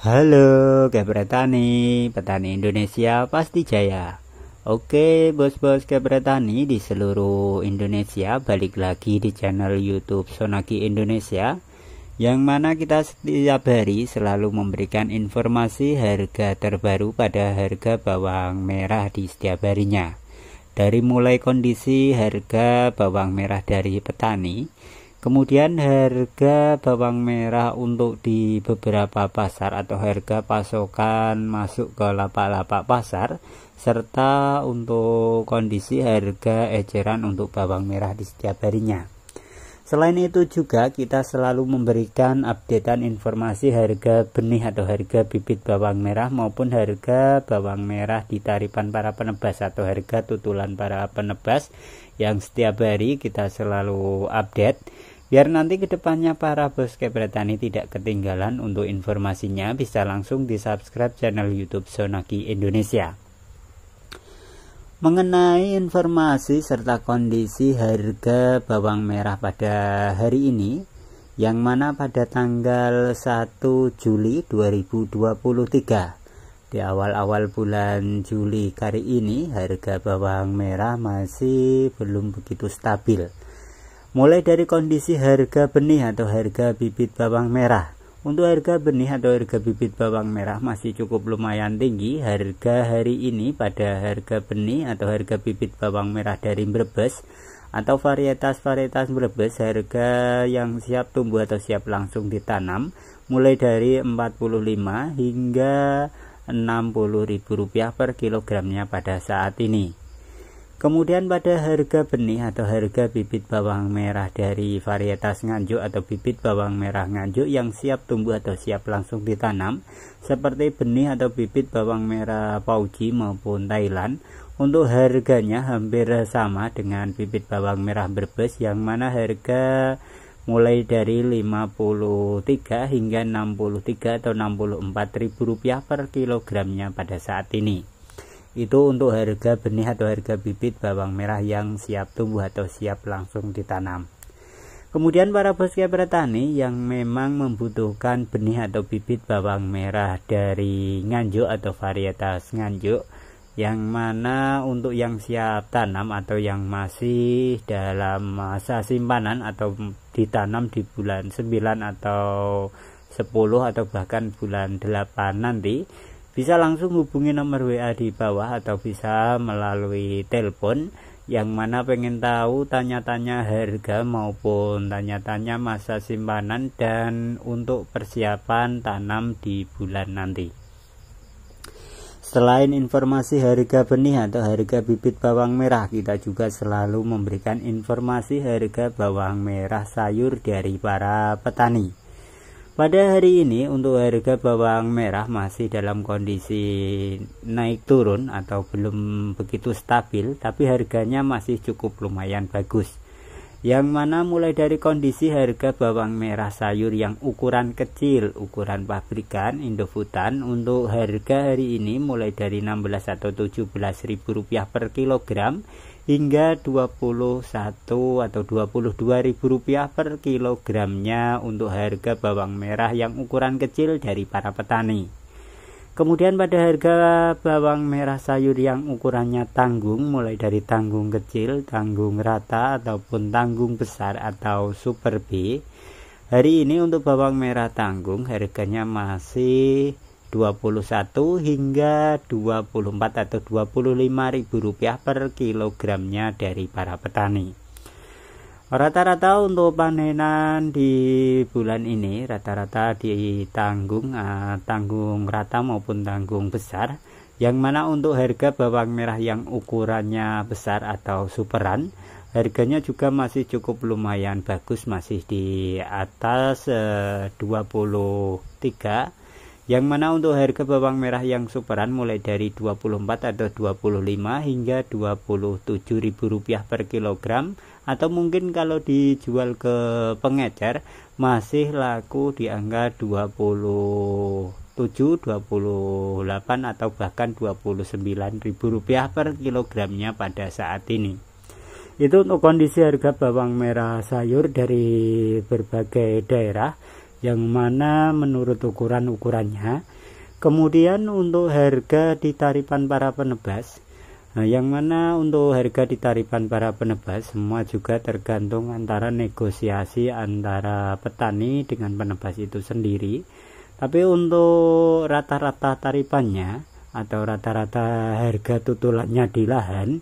Halo Kebretani, petani Indonesia pasti jaya. Oke, bos-bos Kebretani di seluruh Indonesia balik lagi di channel YouTube Sonaki Indonesia yang mana kita setiap hari selalu memberikan informasi harga terbaru pada harga bawang merah di setiap harinya. Dari mulai kondisi harga bawang merah dari petani Kemudian harga bawang merah untuk di beberapa pasar atau harga pasokan masuk ke lapak-lapak pasar serta untuk kondisi harga eceran untuk bawang merah di setiap harinya. Selain itu juga kita selalu memberikan updatean informasi harga benih atau harga bibit bawang merah maupun harga bawang merah di taripan para penebas atau harga tutulan para penebas yang setiap hari kita selalu update Biar nanti kedepannya para bos kebretani tidak ketinggalan untuk informasinya bisa langsung di subscribe channel youtube Sonaki Indonesia. Mengenai informasi serta kondisi harga bawang merah pada hari ini yang mana pada tanggal 1 Juli 2023 di awal-awal bulan Juli kali ini harga bawang merah masih belum begitu stabil mulai dari kondisi harga benih atau harga bibit bawang merah. Untuk harga benih atau harga bibit bawang merah masih cukup lumayan tinggi. Harga hari ini pada harga benih atau harga bibit bawang merah dari Brebes atau varietas-varietas Brebes harga yang siap tumbuh atau siap langsung ditanam mulai dari 45 hingga rp rupiah per kilogramnya pada saat ini. Kemudian pada harga benih atau harga bibit bawang merah dari varietas nganjuk atau bibit bawang merah nganjuk yang siap tumbuh atau siap langsung ditanam seperti benih atau bibit bawang merah pauji maupun Thailand untuk harganya hampir sama dengan bibit bawang merah berbes yang mana harga mulai dari 53 hingga 63 atau 64 ribu rupiah per kilogramnya pada saat ini itu untuk harga benih atau harga bibit bawang merah yang siap tumbuh atau siap langsung ditanam. Kemudian para bosca petani yang memang membutuhkan benih atau bibit bawang merah dari nganjuk atau varietas nganjuk yang mana untuk yang siap tanam atau yang masih dalam masa simpanan atau ditanam di bulan 9 atau 10 atau bahkan bulan 8 nanti bisa langsung hubungi nomor WA di bawah atau bisa melalui telepon yang mana pengen tahu tanya-tanya harga maupun tanya-tanya masa simpanan dan untuk persiapan tanam di bulan nanti. Selain informasi harga benih atau harga bibit bawang merah, kita juga selalu memberikan informasi harga bawang merah sayur dari para petani. Pada hari ini untuk harga bawang merah masih dalam kondisi naik turun atau belum begitu stabil tapi harganya masih cukup lumayan bagus. Yang mana mulai dari kondisi harga bawang merah sayur yang ukuran kecil, ukuran pabrikan Indofutan untuk harga hari ini mulai dari 16 atau 17 ribu rupiah per kilogram hingga 21 atau 22 ribu rupiah per kilogramnya untuk harga bawang merah yang ukuran kecil dari para petani. Kemudian pada harga bawang merah sayur yang ukurannya tanggung mulai dari tanggung kecil, tanggung rata ataupun tanggung besar atau super B. Hari ini untuk bawang merah tanggung harganya masih 21 hingga 24 atau 25 ribu rupiah per kilogramnya dari para petani rata-rata untuk panenan di bulan ini rata-rata di tanggung eh, tanggung rata maupun tanggung besar yang mana untuk harga bawang merah yang ukurannya besar atau superan harganya juga masih cukup lumayan bagus masih di atas 23 eh, yang mana untuk harga bawang merah yang superan mulai dari 24 atau 25 hingga 27 ribu rupiah per kilogram atau mungkin kalau dijual ke pengecer masih laku di angka 27 28 atau bahkan 29 ribu rupiah per kilogramnya pada saat ini itu untuk kondisi harga bawang merah sayur dari berbagai daerah yang mana menurut ukuran-ukurannya. Kemudian untuk harga di tarifan para penebas, nah, yang mana untuk harga di tarifan para penebas semua juga tergantung antara negosiasi antara petani dengan penebas itu sendiri. Tapi untuk rata-rata tarifannya atau rata-rata harga tutulannya di lahan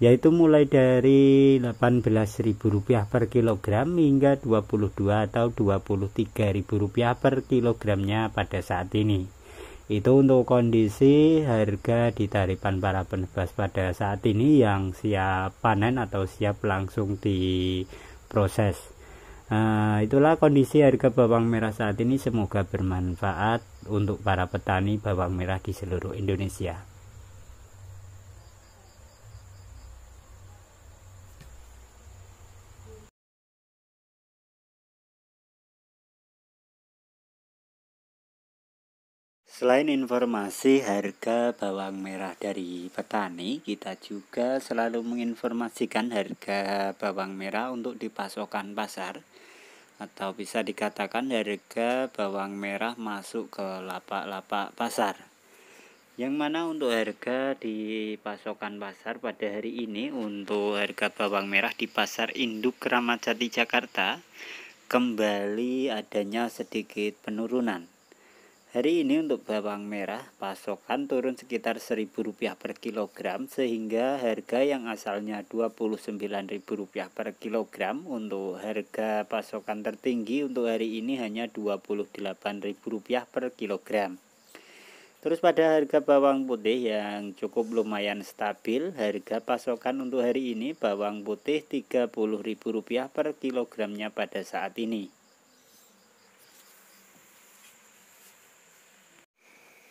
yaitu mulai dari Rp18.000 per kilogram hingga 22 atau Rp23.000 per kilogramnya pada saat ini. Itu untuk kondisi harga di tarifan para penebas pada saat ini yang siap panen atau siap langsung diproses. Uh, itulah kondisi harga bawang merah saat ini semoga bermanfaat untuk para petani bawang merah di seluruh Indonesia. Selain informasi harga bawang merah dari petani, kita juga selalu menginformasikan harga bawang merah untuk dipasokan pasar atau bisa dikatakan harga bawang merah masuk ke lapak-lapak pasar. Yang mana untuk harga di pasokan pasar pada hari ini untuk harga bawang merah di pasar induk Kramat Jati Jakarta kembali adanya sedikit penurunan Hari ini untuk bawang merah pasokan turun sekitar Rp1.000 per kilogram sehingga harga yang asalnya Rp29.000 per kilogram untuk harga pasokan tertinggi untuk hari ini hanya Rp28.000 per kilogram. Terus pada harga bawang putih yang cukup lumayan stabil, harga pasokan untuk hari ini bawang putih Rp30.000 per kilogramnya pada saat ini.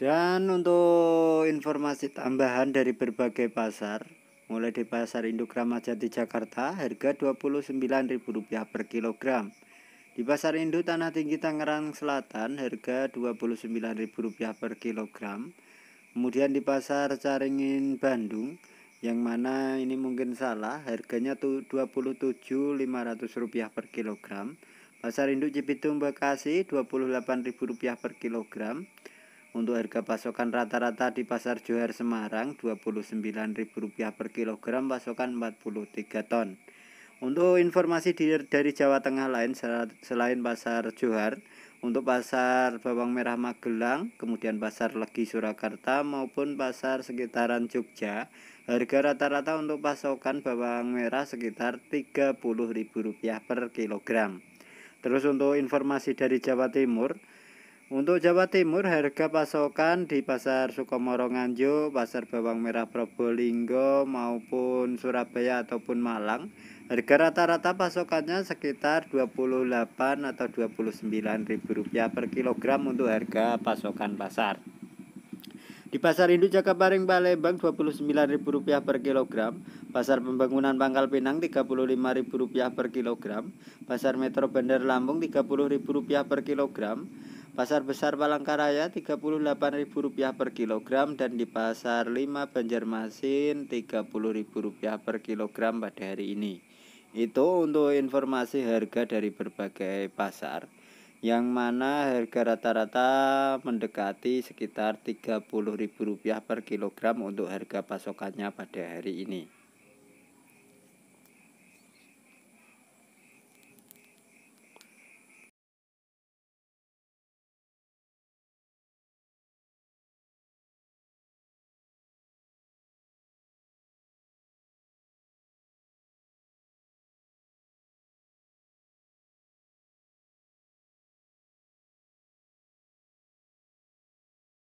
Dan untuk informasi tambahan dari berbagai pasar, mulai di Pasar Induk Ramadjati Jakarta harga Rp29.000 per kilogram. Di Pasar Induk Tanah Tinggi Tangerang Selatan harga Rp29.000 per kilogram. Kemudian di Pasar Caringin Bandung yang mana ini mungkin salah harganya tuh Rp27.500 per kilogram. Pasar Induk Cibitung Bekasi Rp28.000 per kilogram. Untuk harga pasokan rata-rata di Pasar Johar Semarang Rp29.000 per kilogram pasokan 43 ton. Untuk informasi di, dari Jawa Tengah lain selain Pasar Johar, untuk Pasar Bawang Merah Magelang, kemudian Pasar Legi Surakarta maupun pasar sekitaran Jogja, harga rata-rata untuk pasokan bawang merah sekitar Rp30.000 per kilogram. Terus untuk informasi dari Jawa Timur, untuk Jawa Timur harga pasokan di pasar Sukomoro Nganjo, pasar bawang merah Probolinggo maupun Surabaya ataupun Malang harga rata-rata pasokannya sekitar 28 atau 29 ribu rupiah per kilogram untuk harga pasokan pasar. Di Pasar Induk Jakabaring Palembang Rp29.000 per kilogram, Pasar Pembangunan Pangkal Pinang Rp35.000 per kilogram, Pasar Metro Bandar Lampung Rp30.000 per kilogram, Pasar Besar Palangkaraya Rp38.000 per kilogram dan di Pasar 5 Banjarmasin Rp30.000 per kilogram pada hari ini. Itu untuk informasi harga dari berbagai pasar yang mana harga rata-rata mendekati sekitar Rp30.000 per kilogram untuk harga pasokannya pada hari ini.